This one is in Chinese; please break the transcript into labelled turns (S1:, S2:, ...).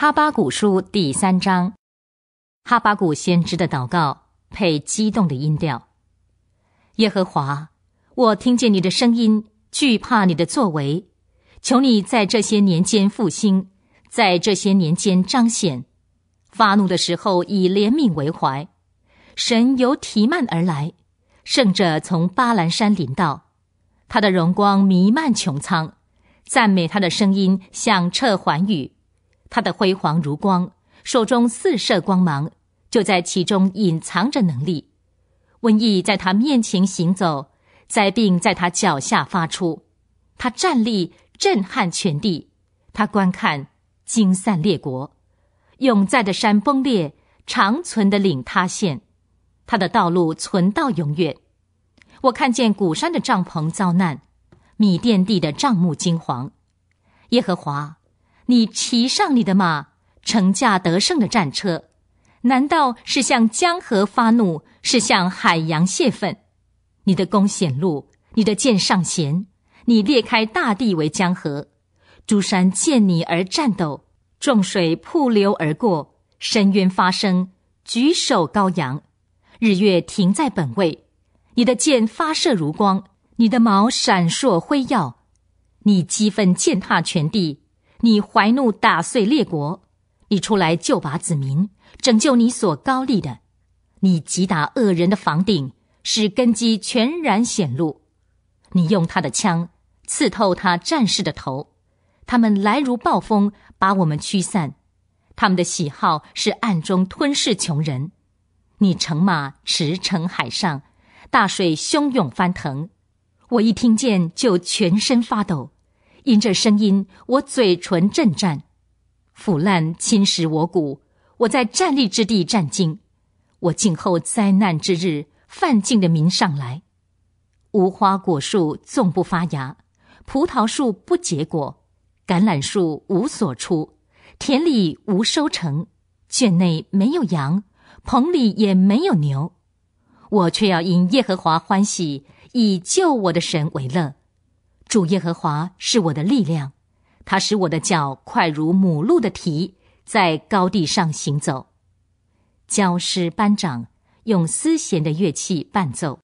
S1: 哈巴谷书第三章，哈巴谷先知的祷告，配激动的音调。耶和华，我听见你的声音，惧怕你的作为，求你在这些年间复兴，在这些年间彰显，发怒的时候以怜悯为怀。神由提曼而来，圣者从巴兰山临到，他的荣光弥漫穹苍，赞美他的声音响彻寰宇。他的辉煌如光，手中四射光芒，就在其中隐藏着能力。瘟疫在他面前行走，灾病在他脚下发出。他站立震撼全地，他观看惊散列国，永在的山崩裂，长存的岭塌陷。他的道路存到永远。我看见古山的帐篷遭难，米甸地的帐幕金黄。耶和华。你骑上你的马，乘驾得胜的战车，难道是向江河发怒，是向海洋泄愤？你的弓显露，你的箭上弦，你裂开大地为江河，诸山见你而颤抖，众水瀑流而过，深渊发声，举手高扬，日月停在本位，你的箭发射如光，你的矛闪烁辉耀，你激愤践踏全地。你怀怒打碎列国，你出来救拔子民，拯救你所高立的。你击打恶人的房顶，使根基全然显露。你用他的枪刺透他战士的头，他们来如暴风，把我们驱散。他们的喜好是暗中吞噬穷人。你乘马驰骋海上，大水汹涌翻腾。我一听见就全身发抖。因这声音，我嘴唇震颤，腐烂侵蚀我骨；我在站立之地战惊，我静候灾难之日，犯禁的民上来。无花果树纵不发芽，葡萄树不结果，橄榄树无所出，田里无收成，圈内没有羊，棚里也没有牛。我却要因耶和华欢喜，以救我的神为乐。主耶和华是我的力量，他使我的脚快如母鹿的蹄，在高地上行走。教师班长用丝弦的乐器伴奏。